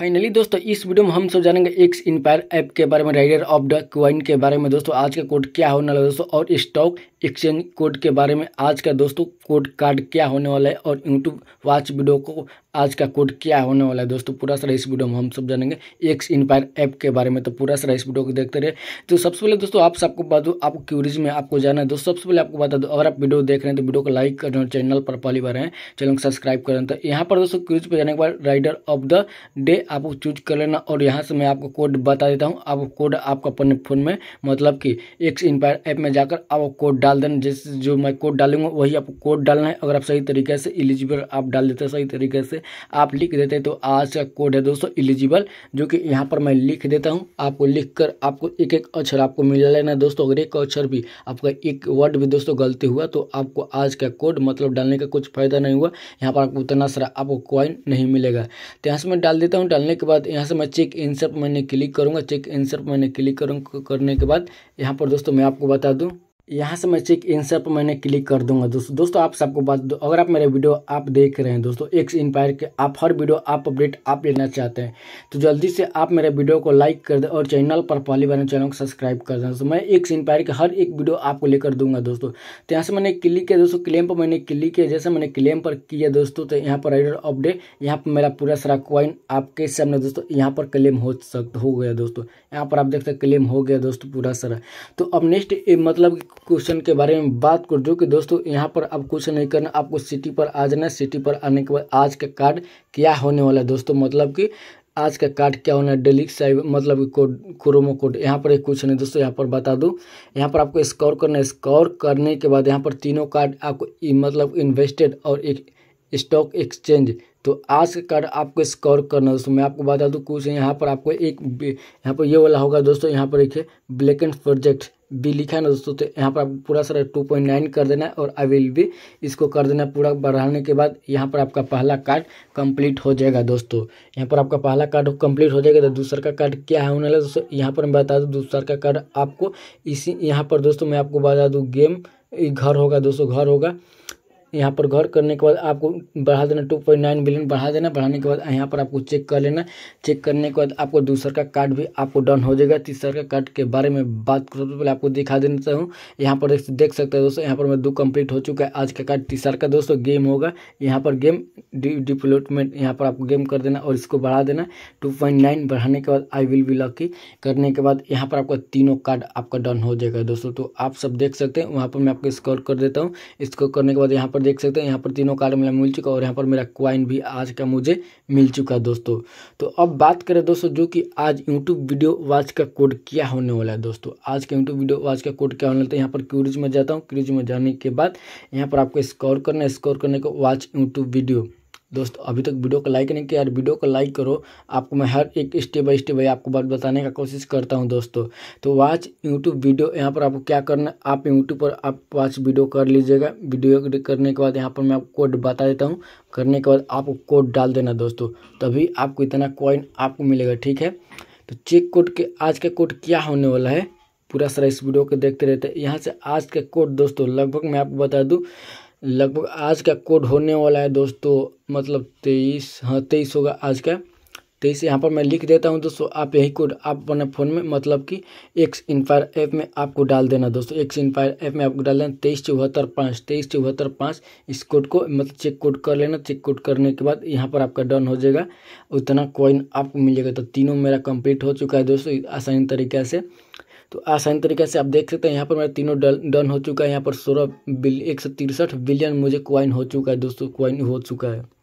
finally दोस्तों इस video में हम सब जानेंगे एक्स इंपायर ऐप के बारे में राइडर ऑफ द क्वाइन के बारे में दोस्तों आज का कोड क्या होने वाला है दोस्तों और स्टॉक एक्सचेंज कोड के बारे में आज का दोस्तों कोड कार्ड क्या होने वाला है और यूट्यूब वाच वीडियो को आज का कोड क्या होने वाला है दोस्तों पूरा सारा इस वीडियो में हम सब जानेंगे एक्स इंपायर ऐप के बारे में तो पूरा सारा इस वीडियो को देखते रहे तो सबसे पहले दोस्तों आप सबको बता दूँ आप क्यूरीज में आपको जाना है दोस्तों सबसे पहले आपको बता दूँ अगर आप वीडियो देख रहे हैं तो वीडियो को लाइक करें और चैनल पर पहली बार हैं चैनल को सब्सक्राइब करें तो यहाँ पर दोस्तों क्यूरीज पर जाने के बाद राइडर ऑफ द डे आपको चूज कर लेना और यहाँ से मैं आपको कोड बता देता हूँ आप कोड आपको अपने फ़ोन में मतलब कि एक्स इंपायर ऐप में जाकर आप कोड डाल देना जिस जो मैं कोड डालूंगा वही आपको कोड डालना है अगर आप सही तरीके से एलिजिबल आप डाल देते हैं सही तरीके से आप लिख देते तो आज का कोड है दोस्तों एलिजिबल जो कि यहाँ पर मैं लिख देता हूँ आपको लिख कर आपको एक एक अक्षर आपको मिल लेना दोस्तों अगर एक अक्षर भी आपका एक वर्ड भी दोस्तों गलती हुआ तो आपको आज का कोड मतलब डालने का कुछ फायदा नहीं हुआ यहाँ पर आपको उतना सारा आपको कॉइन नहीं मिलेगा तो यहाँ से मैं डाल देता हूँ डालने के बाद यहाँ से मैं चेक इंसर्ट मैंने क्लिक करूँगा चेक इंसर्ट मैंने क्लिक करूँ करने के बाद यहाँ पर दोस्तों मैं आपको बता दूँ यहाँ से मैं चेक आंसर पर मैंने क्लिक कर दूंगा दोस्तों दोस्तों आप सबको बात दो अगर आप मेरे वीडियो आप देख रहे हैं दोस्तों एक्स इंपायर के आप हर वीडियो आप अपडेट आप लेना चाहते हैं तो जल्दी से आप मेरे वीडियो को लाइक कर दें और चैनल पर पहली बार चैनल को सब्सक्राइब कर दें तो मैं एक्स इंपायर के हर एक वीडियो आपको लेकर दूंगा दोस्तों तो यहाँ से मैंने क्लिक किया दोस्तों क्लेम पर मैंने क्लिक किया जैसे मैंने क्लेम पर किया दोस्तों तो यहाँ पर राइडर अपडेट यहाँ पर मेरा पूरा सारा क्वाइन आपके सामने दोस्तों यहाँ पर क्लेम हो सक हो गया दोस्तों यहाँ पर आप देख सकते क्लेम हो गया दोस्तों पूरा सारा तो अब नेक्स्ट मतलब क्वेश्चन के बारे में बात कर जो कि दोस्तों यहाँ पर अब कुछ नहीं करना आपको सिटी पर आ जाना है सिटी पर आने के बाद आज का कार्ड क्या होने वाला है दोस्तों मतलब कि आज का कार्ड क्या होना है डेली साइब मतलब कोड क्रोमो कोड यहाँ पर कुछ नहीं दोस्तों यहाँ पर बता दूँ यहाँ पर आपको स्कोर करना है स्कोर करने के बाद यहाँ पर तीनों कार्ड आपको e, मतलब इन्वेस्टेड और एक स्टॉक एक्सचेंज तो आज का कार्ड आपको स्कोर करना दोस्तों मैं आपको बता दूँ कुछ यहाँ पर आपको एक यहाँ पर ये वाला होगा दोस्तों यहाँ पर देखिए ब्लैक एंड प्रोजेक्ट भी लिखा है ना दोस्तों तो यहाँ पर आपको पूरा सारा टू पॉइंट नाइन कर देना है और आई विल भी इसको कर देना है पूरा बढ़ाने के बाद यहाँ पर आपका पहला कार्ड कंप्लीट हो जाएगा दोस्तों यहाँ पर आपका पहला कार्ड कंप्लीट हो जाएगा तो दूसरा का कार्ड क्या है होने वाला दोस्तों यहाँ पर मैं बता दूँ दूसरा का कार्ड आपको इसी यहाँ पर दोस्तों मैं आपको बता दूँ गेम घर होगा दोस्तों घर होगा यहाँ पर घर करने के बाद आपको बढ़ा देना टू पॉइंट नाइन बिलियन बढ़ा देना बढ़ाने के बाद यहाँ पर आपको चेक कर लेना चेक करने के बाद आपको दूसरा का कार्ड भी आपको डन हो जाएगा तीसरा का कार्ड के बारे में बात सबसे तो पहले आपको दिखा देता हूँ यहाँ पर देख सकते हैं दोस्तों यहाँ पर मैं दो कंप्लीट हो चुका है आज का कार्ड तीसरा का दोस्तों गेम होगा यहाँ पर गेम डिप्लोटमेंट यहाँ पर आपको गेम कर देना और इसको बढ़ा देना टू पॉइंट नाइन बढ़ाने के बाद आई विल बी लकी करने के बाद यहाँ पर आपका तीनों कार्ड आपका डन हो जाएगा दोस्तों तो आप सब देख सकते हैं वहाँ पर मैं आपको स्कोर कर देता हूँ स्कोर करने के बाद यहाँ पर पर देख सकते हैं यहाँ पर तीनों कार्ड मेरा मिल चुका और यहाँ पर मेरा क्वाइन भी आज का मुझे मिल चुका है दोस्तों तो अब बात करें दोस्तों जो कि आज यूट्यूब वीडियो वाच का कोड क्या होने वाला है दोस्तों आज का यूट्यूब वीडियो वाच का कोड क्या होने वाला है यहाँ पर क्यूरिज में जाता हूँ क्यूरिज में जाने के बाद यहाँ पर आपको स्कोर करना है स्कोर करने को वाच यूट्यूब वीडियो दोस्त अभी तक वीडियो को लाइक नहीं किया यार वीडियो को लाइक करो आपको मैं हर एक स्टेप बाई स्टेप बाई आपको बात बताने का कोशिश करता हूँ दोस्तों तो वाच यूट्यूब वीडियो यहाँ पर आपको क्या करना है आप यूट्यूब पर आप वाच वीडियो कर लीजिएगा वीडियो करने के बाद यहाँ पर मैं आपको कोड बता देता हूँ करने के बाद आपको कोड डाल देना दोस्तों तभी आपको इतना कॉइन आपको मिलेगा ठीक है तो चेक कोड के आज का कोड क्या होने वाला है पूरा सारा इस वीडियो को देखते रहते हैं यहाँ से आज का कोड दोस्तों लगभग मैं आपको बता दूँ लगभग आज का कोड होने वाला है दोस्तों मतलब तेईस हाँ तेईस होगा आज का तेईस यहाँ पर मैं लिख देता हूँ दोस्तों आप यही कोड आप अपने फ़ोन में मतलब कि एक्स इंफायर ऐप में आपको डाल देना दोस्तों एक्स इंफायर ऐप में आपको डाल देना तेईस चौहत्तर पाँच तेईस चौहत्तर पाँच इस कोड को मतलब चेक कोड कर लेना चेक कोड करने के बाद यहाँ पर आपका डन हो जाएगा उतना कॉइन आपको मिलेगा तो तीनों मेरा कंप्लीट हो चुका है दोस्तों आसानी तरीके से तो आसानी तरीके से आप देख सकते हैं यहाँ पर मेरा तीनों डन डन हो चुका है यहाँ पर सोलह बिल एक सौ तिरसठ बिलियन मुझे क्वाइन हो चुका है दोस्तों क्वाइन हो चुका है